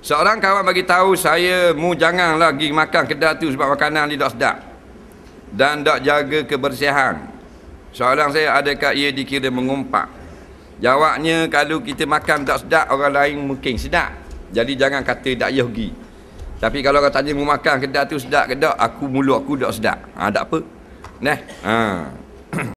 Seorang kawan bagi tahu saya mu jangan lagi makan kedai tu sebab makanan dia tak sedap. Dan tak jaga kebersihan. Soalan saya adakah ia dikira mengumpat? Jawabnya kalau kita makan tak sedap orang lain mungkin sedap. Jadi jangan kata tak payah pergi. Tapi kalau orang tanya mu makan kedai tu sedap ke tak, aku mulu aku tak sedap. Ha, tak apa. Neh. Ha.